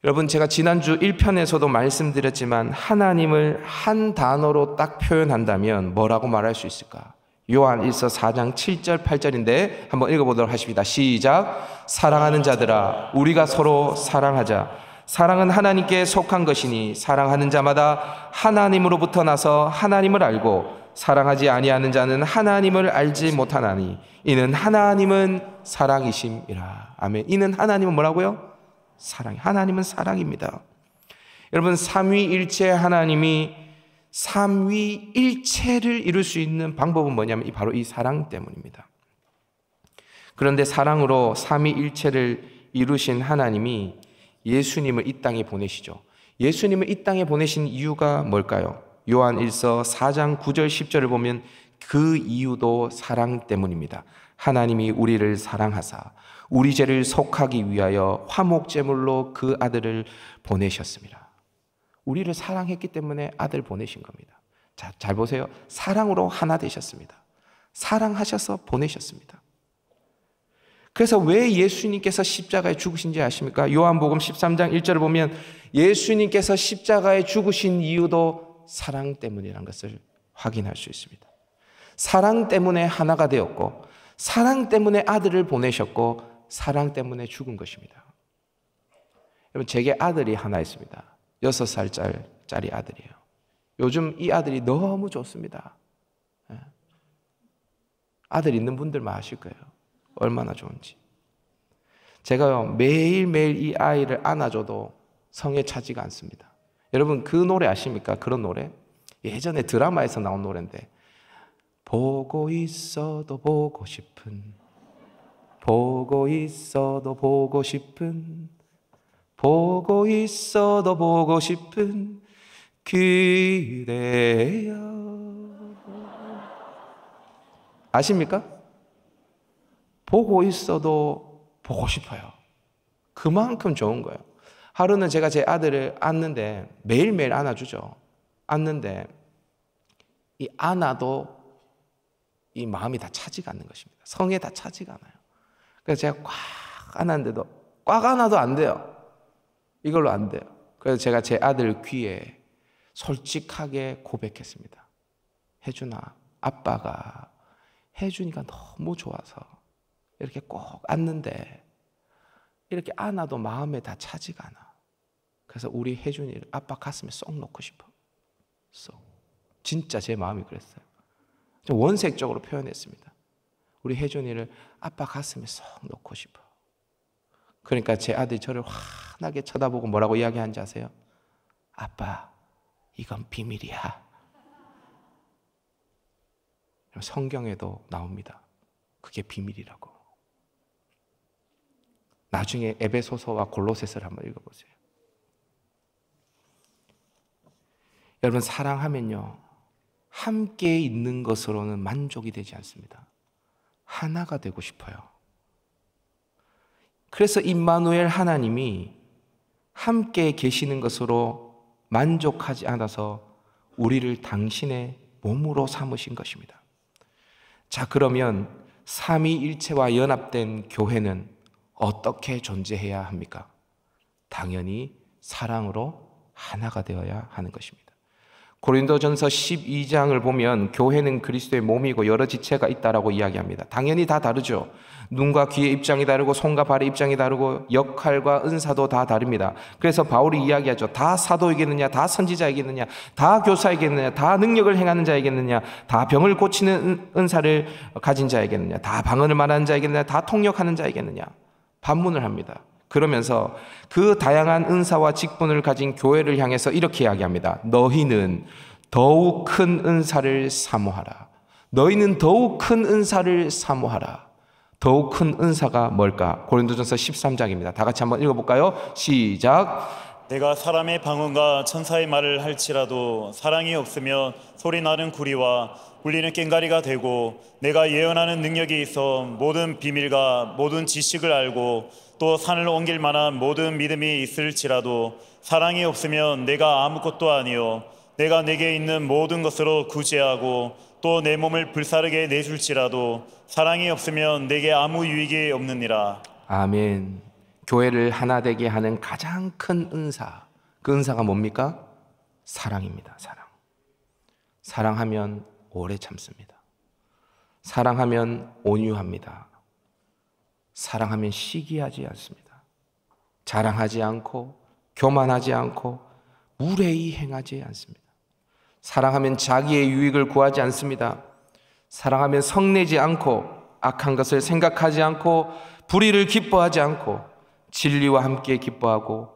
여러분 제가 지난주 1편에서도 말씀드렸지만 하나님을 한 단어로 딱 표현한다면 뭐라고 말할 수 있을까? 요한 1서 4장 7절 8절인데 한번 읽어보도록 하십니다. 시작. 사랑하는 자들아, 우리가 서로 사랑하자. 사랑은 하나님께 속한 것이니 사랑하는 자마다 하나님으로부터 나서 하나님을 알고 사랑하지 아니하는 자는 하나님을 알지 못하나니 이는 하나님은 사랑이심이라. 아멘. 이는 하나님은 뭐라고요? 사랑. 하나님은 사랑입니다. 여러분 삼위일체 하나님이 삼위일체를 이룰 수 있는 방법은 뭐냐면 바로 이 사랑 때문입니다. 그런데 사랑으로 삼위일체를 이루신 하나님이 예수님을 이 땅에 보내시죠. 예수님을 이 땅에 보내신 이유가 뭘까요? 요한 1서 4장 9절 10절을 보면 그 이유도 사랑 때문입니다. 하나님이 우리를 사랑하사 우리 죄를 속하기 위하여 화목제물로 그 아들을 보내셨습니다. 우리를 사랑했기 때문에 아들 보내신 겁니다. 자, 잘 보세요. 사랑으로 하나 되셨습니다. 사랑하셔서 보내셨습니다. 그래서 왜 예수님께서 십자가에 죽으신지 아십니까? 요한복음 13장 1절을 보면 예수님께서 십자가에 죽으신 이유도 사랑 때문이라는 것을 확인할 수 있습니다. 사랑 때문에 하나가 되었고, 사랑 때문에 아들을 보내셨고, 사랑 때문에 죽은 것입니다. 여러분, 제게 아들이 하나 있습니다. 여섯 살짜리 아들이에요. 요즘 이 아들이 너무 좋습니다. 예. 아들 있는 분들만 아실 거예요. 얼마나 좋은지. 제가 매일매일 이 아이를 안아줘도 성에 차지가 않습니다. 여러분, 그 노래 아십니까? 그런 노래? 예전에 드라마에서 나온 노래인데, 보고 있어도 보고 싶은 보고 있어도 보고 싶은 보고 있어도 보고 싶은 그대여 아십니까? 보고 있어도 보고 싶어요. 그만큼 좋은 거예요. 하루는 제가 제 아들을 안는데 매일매일 안아주죠. 안는데 이 안아도 이 마음이 다 차지가 않는 것입니다. 성에 다 차지가 않아요. 그래서 제가 꽉 안았는데도 꽉 안아도 안 돼요. 이걸로 안 돼요. 그래서 제가 제 아들 귀에 솔직하게 고백했습니다. 해준아 아빠가 해준이가 너무 좋아서 이렇게 꼭 안는데 이렇게 안아도 마음에 다 차지가 않아. 그래서 우리 해준이를 아빠 가슴에 쏙 넣고 싶어. 쏙. 진짜 제 마음이 그랬어요. 원색적으로 표현했습니다. 우리 혜준이를 아빠 가슴에 쏙 넣고 싶어. 그러니까 제 아들이 저를 환하게 쳐다보고 뭐라고 이야기한지 아세요? 아빠, 이건 비밀이야. 성경에도 나옵니다. 그게 비밀이라고. 나중에 에베소서와 골로새서 한번 읽어보세요. 여러분 사랑하면요 함께 있는 것으로는 만족이 되지 않습니다. 하나가 되고 싶어요. 그래서 임마누엘 하나님이 함께 계시는 것으로 만족하지 않아서 우리를 당신의 몸으로 삼으신 것입니다. 자, 그러면 삼위일체와 연합된 교회는 어떻게 존재해야 합니까? 당연히 사랑으로 하나가 되어야 하는 것입니다. 고린도전서 12장을 보면 교회는 그리스도의 몸이고 여러 지체가 있다라고 이야기합니다. 당연히 다 다르죠. 눈과 귀의 입장이 다르고 손과 발의 입장이 다르고 역할과 은사도 다 다릅니다. 그래서 바울이 이야기하죠. 다 사도이겠느냐, 다 선지자이겠느냐, 다 교사이겠느냐, 다 능력을 행하는 자이겠느냐, 다 병을 고치는 은사를 가진 자이겠느냐, 다 방언을 말하는 자이겠느냐, 다 통역하는 자이겠느냐. 반문을 합니다. 그러면서 그 다양한 은사와 직분을 가진 교회를 향해서 이렇게 이야기합니다. 너희는 더욱 큰 은사를 사모하라. 너희는 더욱 큰 은사를 사모하라. 더욱 큰 은사가 뭘까? 고린도전서 13장입니다. 다 같이 한번 읽어볼까요? 시작. 내가 사람의 방언과 천사의 말을 할지라도 사랑이 없으면 소리 나는 구리와 울리는 꽹가리가 되고 내가 예언하는 능력이 있어 모든 비밀과 모든 지식을 알고 또 산을 옮길 만한 모든 믿음이 있을지라도 사랑이 없으면 내가 아무것도 아니요 내가 내게 있는 모든 것으로 구제하고 또 내 몸을 불사르게 내줄지라도 사랑이 없으면 내게 아무 유익이 없느니라. 아멘. 교회를 하나 되게 하는 가장 큰 은사. 그 은사가 뭡니까? 사랑입니다. 사랑. 사랑하면 오래 참습니다. 사랑하면 온유합니다. 사랑하면 시기하지 않습니다. 자랑하지 않고 교만하지 않고 무례히 행하지 않습니다. 사랑하면 자기의 유익을 구하지 않습니다. 사랑하면 성내지 않고 악한 것을 생각하지 않고 불의를 기뻐하지 않고 진리와 함께 기뻐하고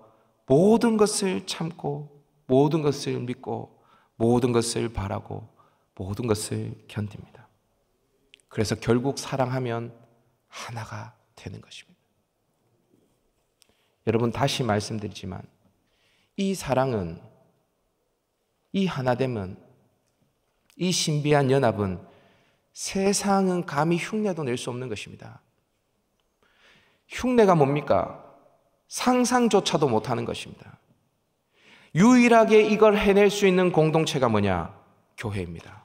모든 것을 참고 모든 것을 믿고 모든 것을 바라고 모든 것을 견딥니다. 그래서 결국 사랑하면 하나가 되는 것입니다. 여러분 다시 말씀드리지만 이 사랑은 이 하나됨은 이 신비한 연합은 세상은 감히 흉내도 낼 수 없는 것입니다. 흉내가 뭡니까? 상상조차도 못하는 것입니다. 유일하게 이걸 해낼 수 있는 공동체가 뭐냐? 교회입니다.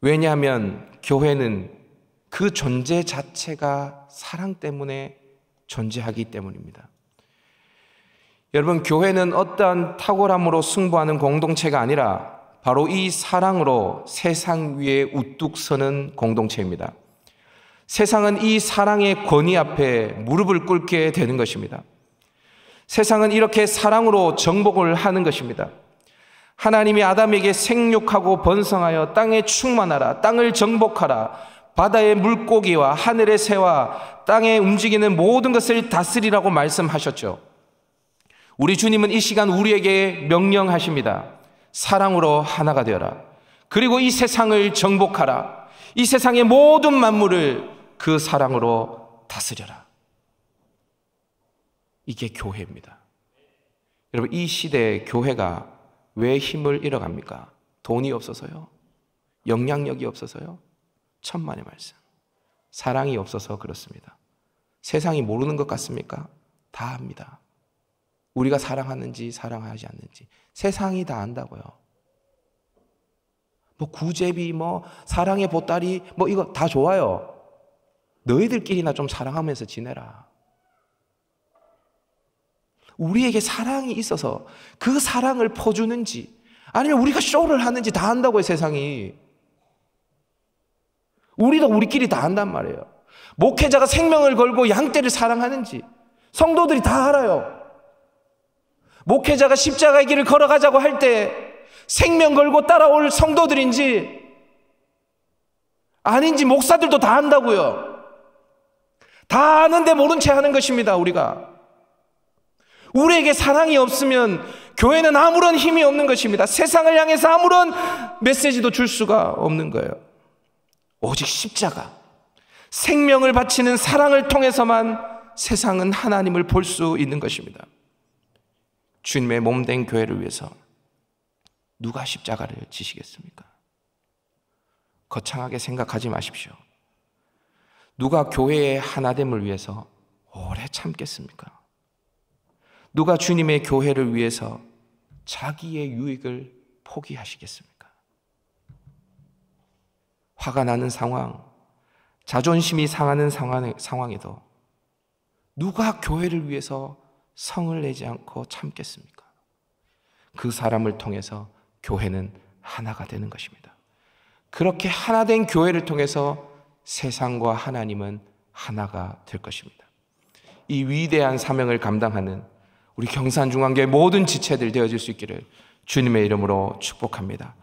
왜냐하면 교회는 그 존재 자체가 사랑 때문에 존재하기 때문입니다. 여러분, 교회는 어떠한 탁월함으로 승부하는 공동체가 아니라 바로 이 사랑으로 세상 위에 우뚝 서는 공동체입니다. 세상은 이 사랑의 권위 앞에 무릎을 꿇게 되는 것입니다. 세상은 이렇게 사랑으로 정복을 하는 것입니다. 하나님이 아담에게 생육하고 번성하여 땅에 충만하라, 땅을 정복하라, 바다의 물고기와 하늘의 새와 땅에 움직이는 모든 것을 다스리라고 말씀하셨죠. 우리 주님은 이 시간 우리에게 명령하십니다. 사랑으로 하나가 되어라. 그리고 이 세상을 정복하라. 이 세상의 모든 만물을 그 사랑으로 다스려라. 이게 교회입니다. 여러분, 이 시대의 교회가 왜 힘을 잃어갑니까? 돈이 없어서요? 영향력이 없어서요? 천만의 말씀. 사랑이 없어서 그렇습니다. 세상이 모르는 것 같습니까? 다 압니다. 우리가 사랑하는지 사랑하지 않는지 세상이 다 안다고요. 뭐 구제비 뭐 사랑의 보따리 뭐 이거 다 좋아요. 너희들끼리나 좀 사랑하면서 지내라. 우리에게 사랑이 있어서 그 사랑을 퍼주는지 아니면 우리가 쇼를 하는지 다한다고요 세상이. 우리도 우리끼리 다 안단 말이에요. 목회자가 생명을 걸고 양떼를 사랑하는지 성도들이 다 알아요. 목회자가 십자가의 길을 걸어가자고 할 때 생명 걸고 따라올 성도들인지 아닌지 목사들도 다 안다고요. 다 아는데 모른 채 하는 것입니다, 우리가. 우리에게 사랑이 없으면 교회는 아무런 힘이 없는 것입니다. 세상을 향해서 아무런 메시지도 줄 수가 없는 거예요. 오직 십자가, 생명을 바치는 사랑을 통해서만 세상은 하나님을 볼 수 있는 것입니다. 주님의 몸된 교회를 위해서 누가 십자가를 지시겠습니까? 거창하게 생각하지 마십시오. 누가 교회의 하나됨을 위해서 오래 참겠습니까? 누가 주님의 교회를 위해서 자기의 유익을 포기하시겠습니까? 화가 나는 상황, 자존심이 상하는 상황에도 누가 교회를 위해서 성을 내지 않고 참겠습니까? 그 사람을 통해서 교회는 하나가 되는 것입니다. 그렇게 하나 된 교회를 통해서 세상과 하나님은 하나가 될 것입니다. 이 위대한 사명을 감당하는 우리 경산중앙계회 모든 지체들 되어질 수 있기를 주님의 이름으로 축복합니다.